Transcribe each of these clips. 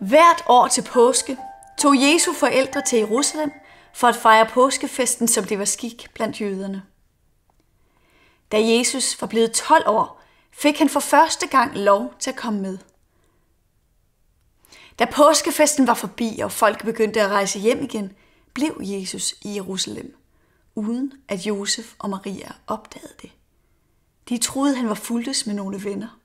Hvert år til påske tog Jesu forældre til Jerusalem for at fejre påskefesten, som det var skik blandt jøderne. Da Jesus var blevet 12 år, fik han for første gang lov til at komme med. Da påskefesten var forbi, og folk begyndte at rejse hjem igen, blev Jesus i Jerusalem, uden at Josef og Maria opdagede det. De troede, han var fuldtes med nogle venner.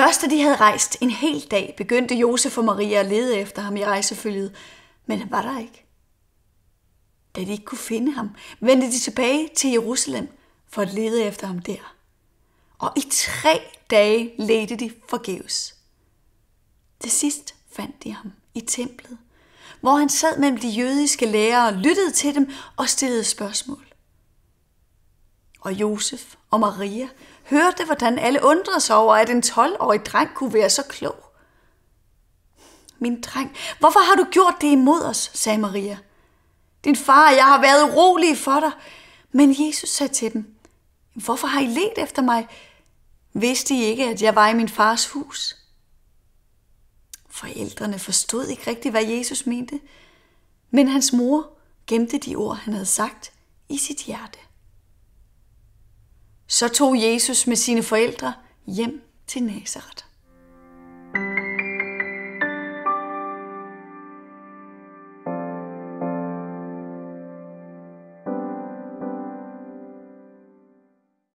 Først da de havde rejst en hel dag, begyndte Josef og Maria at lede efter ham i rejsefølget, men han var der ikke. Da de ikke kunne finde ham, vendte de tilbage til Jerusalem for at lede efter ham der. Og i tre dage ledte de forgæves. Til sidst fandt de ham i templet, hvor han sad mellem de jødiske lærere og lyttede til dem og stillede spørgsmål. Og Josef og Maria hørte, hvordan alle undrede sig over, at en 12-årig dreng kunne være så klog. Min dreng, hvorfor har du gjort det imod os, sagde Maria. Din far og jeg har været urolige for dig. Men Jesus sagde til dem, hvorfor har I let efter mig? Vidste I ikke, at jeg var i min fars hus? Forældrene forstod ikke rigtigt, hvad Jesus mente, men hans mor gemte de ord, han havde sagt, i sit hjerte. Så tog Jesus med sine forældre hjem til Nazareth.